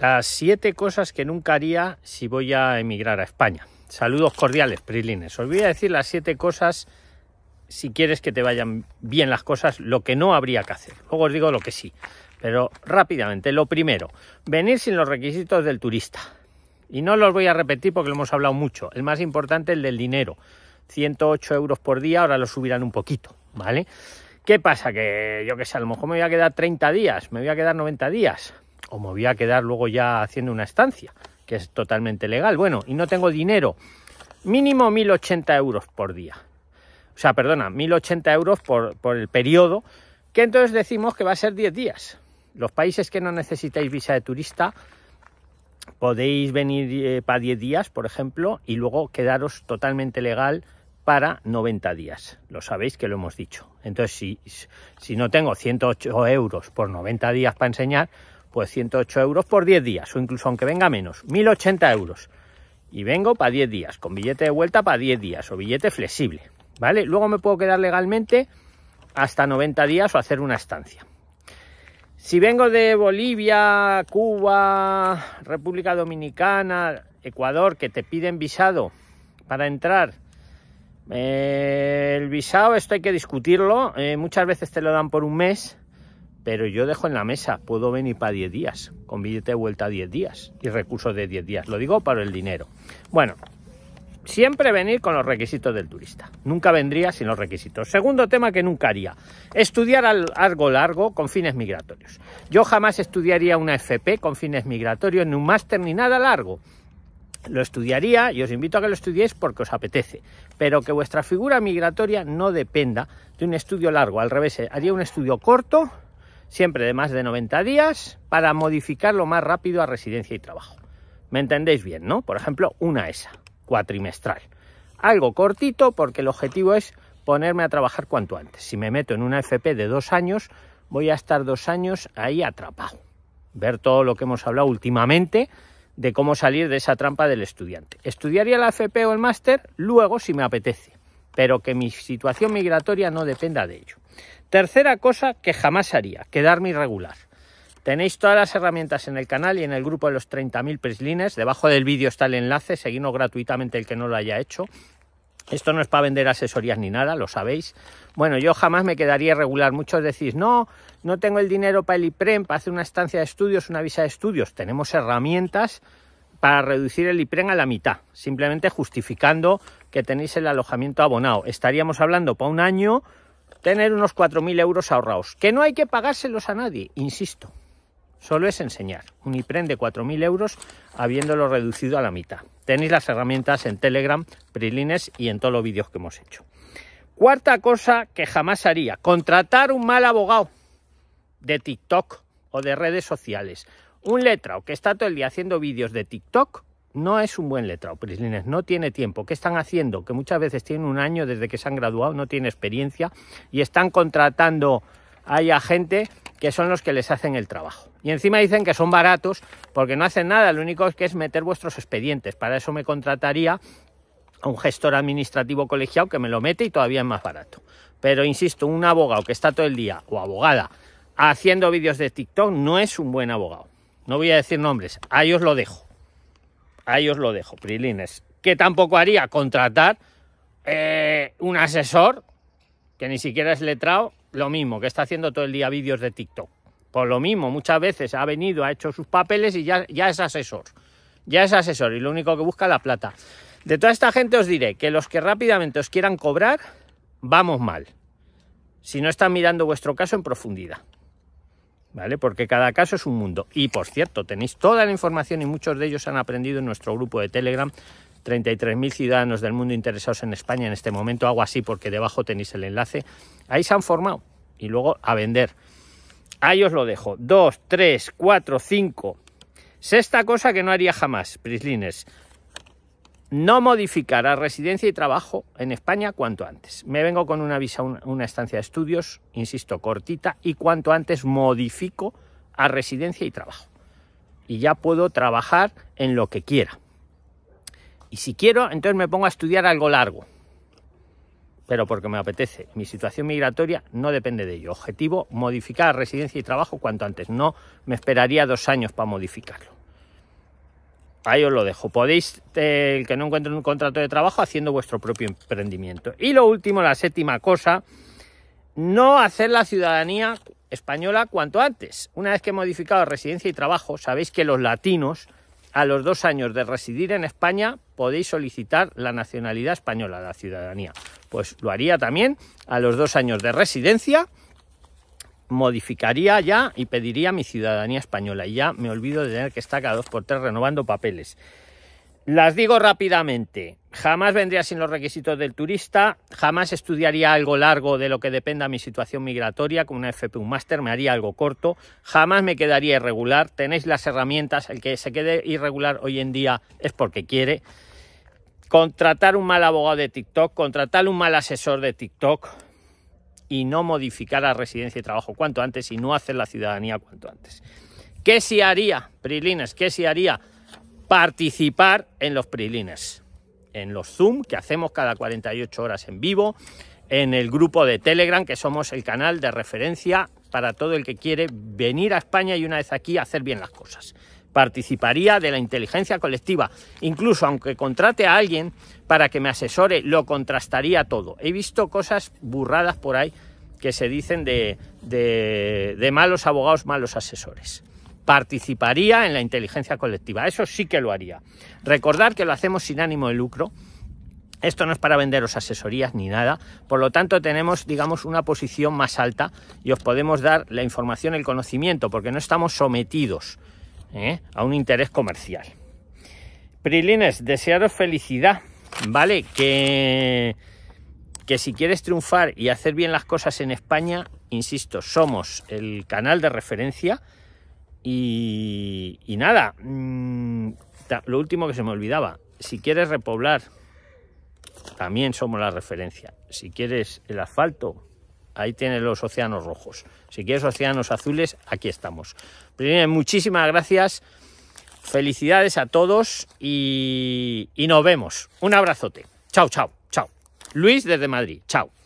Las siete cosas que nunca haría si voy a emigrar a España. Saludos cordiales, Prilines. Os voy a decir las siete cosas, si quieres que te vayan bien las cosas, lo que no habría que hacer. Luego os digo lo que sí. Pero rápidamente, lo primero, venir sin los requisitos del turista. Y no los voy a repetir porque lo hemos hablado mucho. El más importante, el del dinero. 108 euros por día, ahora lo subirán un poquito, ¿vale? ¿Qué pasa? Que yo qué sé, a lo mejor me voy a quedar 30 días, me voy a quedar 90 días o me voy a quedar luego ya haciendo una estancia, que es totalmente legal. Bueno, y no tengo dinero. Mínimo 1.080 euros por día. O sea, perdona, 1.080 euros por, por el periodo, que entonces decimos que va a ser 10 días. Los países que no necesitáis visa de turista, podéis venir eh, para 10 días, por ejemplo, y luego quedaros totalmente legal para 90 días. Lo sabéis que lo hemos dicho. Entonces, si, si no tengo 108 euros por 90 días para enseñar, pues 108 euros por 10 días, o incluso aunque venga menos, 1080 euros. Y vengo para 10 días, con billete de vuelta para 10 días, o billete flexible, ¿vale? Luego me puedo quedar legalmente hasta 90 días o hacer una estancia. Si vengo de Bolivia, Cuba, República Dominicana, Ecuador, que te piden visado para entrar, eh, el visado esto hay que discutirlo. Eh, muchas veces te lo dan por un mes, pero yo dejo en la mesa, puedo venir para 10 días, con billete de vuelta 10 días y recursos de 10 días. Lo digo para el dinero. Bueno, siempre venir con los requisitos del turista. Nunca vendría sin los requisitos. Segundo tema que nunca haría, estudiar algo largo con fines migratorios. Yo jamás estudiaría una FP con fines migratorios, ni un máster, ni nada largo. Lo estudiaría y os invito a que lo estudiéis porque os apetece, pero que vuestra figura migratoria no dependa de un estudio largo. Al revés, haría un estudio corto siempre de más de 90 días, para modificarlo más rápido a residencia y trabajo. ¿Me entendéis bien, no? Por ejemplo, una ESA, cuatrimestral. Algo cortito porque el objetivo es ponerme a trabajar cuanto antes. Si me meto en una FP de dos años, voy a estar dos años ahí atrapado. Ver todo lo que hemos hablado últimamente de cómo salir de esa trampa del estudiante. Estudiaría la FP o el máster luego si me apetece pero que mi situación migratoria no dependa de ello. Tercera cosa que jamás haría, quedarme irregular. Tenéis todas las herramientas en el canal y en el grupo de los 30.000 prislines. Debajo del vídeo está el enlace, seguidnos gratuitamente el que no lo haya hecho. Esto no es para vender asesorías ni nada, lo sabéis. Bueno, yo jamás me quedaría irregular. Muchos decís, no, no tengo el dinero para el IPREM, para hacer una estancia de estudios, una visa de estudios. Tenemos herramientas para reducir el IPREN e a la mitad, simplemente justificando que tenéis el alojamiento abonado. Estaríamos hablando para un año tener unos 4.000 euros ahorrados, que no hay que pagárselos a nadie, insisto. Solo es enseñar un IPREN de 4.000 euros habiéndolo reducido a la mitad. Tenéis las herramientas en Telegram, Prilines y en todos los vídeos que hemos hecho. Cuarta cosa que jamás haría, contratar un mal abogado de TikTok o de redes sociales un letrao que está todo el día haciendo vídeos de TikTok no es un buen letrao, Prislines, no tiene tiempo. ¿Qué están haciendo? Que muchas veces tienen un año desde que se han graduado, no tienen experiencia y están contratando a gente que son los que les hacen el trabajo. Y encima dicen que son baratos porque no hacen nada, lo único que es meter vuestros expedientes. Para eso me contrataría a un gestor administrativo colegiado que me lo mete y todavía es más barato. Pero insisto, un abogado que está todo el día o abogada haciendo vídeos de TikTok no es un buen abogado no voy a decir nombres, ahí os lo dejo. Ahí os lo dejo, Prilines. Que tampoco haría contratar eh, un asesor que ni siquiera es letrado, lo mismo, que está haciendo todo el día vídeos de TikTok. Por lo mismo, muchas veces ha venido, ha hecho sus papeles y ya, ya es asesor. Ya es asesor y lo único que busca es la plata. De toda esta gente os diré que los que rápidamente os quieran cobrar, vamos mal. Si no están mirando vuestro caso en profundidad. ¿vale? Porque cada caso es un mundo. Y por cierto, tenéis toda la información y muchos de ellos han aprendido en nuestro grupo de Telegram. 33.000 ciudadanos del mundo interesados en España en este momento, hago así porque debajo tenéis el enlace. Ahí se han formado y luego a vender. Ahí os lo dejo. dos tres cuatro cinco Sexta cosa que no haría jamás, Prislines no modificar a residencia y trabajo en España cuanto antes. Me vengo con una visa, una estancia de estudios, insisto, cortita, y cuanto antes modifico a residencia y trabajo. Y ya puedo trabajar en lo que quiera. Y si quiero, entonces me pongo a estudiar algo largo. Pero porque me apetece. Mi situación migratoria no depende de ello. Objetivo, modificar a residencia y trabajo cuanto antes. No me esperaría dos años para modificarlo. Ahí os lo dejo. Podéis, eh, el que no encuentre un contrato de trabajo, haciendo vuestro propio emprendimiento. Y lo último, la séptima cosa, no hacer la ciudadanía española cuanto antes. Una vez que he modificado residencia y trabajo, sabéis que los latinos, a los dos años de residir en España, podéis solicitar la nacionalidad española, la ciudadanía. Pues lo haría también a los dos años de residencia modificaría ya y pediría mi ciudadanía española y ya me olvido de tener que estar cada dos por tres renovando papeles. Las digo rápidamente, jamás vendría sin los requisitos del turista, jamás estudiaría algo largo de lo que dependa mi situación migratoria, con una FP, un máster, me haría algo corto, jamás me quedaría irregular, tenéis las herramientas, el que se quede irregular hoy en día es porque quiere, contratar un mal abogado de TikTok, contratar un mal asesor de TikTok, y no modificar la residencia y trabajo cuanto antes y no hacer la ciudadanía cuanto antes. ¿Qué se haría, Prilines? ¿Qué se haría? Participar en los Prilines, en los Zoom que hacemos cada 48 horas en vivo, en el grupo de Telegram, que somos el canal de referencia para todo el que quiere venir a España y una vez aquí hacer bien las cosas. Participaría de la inteligencia colectiva. Incluso aunque contrate a alguien para que me asesore, lo contrastaría todo. He visto cosas burradas por ahí que se dicen de, de malos abogados, malos asesores participaría en la inteligencia colectiva. Eso sí que lo haría. Recordar que lo hacemos sin ánimo de lucro esto no es para venderos asesorías ni nada, por lo tanto tenemos, digamos, una posición más alta y os podemos dar la información, el conocimiento, porque no estamos sometidos ¿eh? a un interés comercial. Prilines, desearos felicidad, ¿vale? Que, que si quieres triunfar y hacer bien las cosas en España, insisto, somos el canal de referencia y, nada, mm, lo último que se me olvidaba, si quieres repoblar también somos la referencia. Si quieres el asfalto, ahí tienes los océanos rojos. Si quieres océanos azules, aquí estamos. Primero, muchísimas gracias. Felicidades a todos y, y nos vemos. Un abrazote. Chao, chao, chao. Luis desde Madrid. Chao.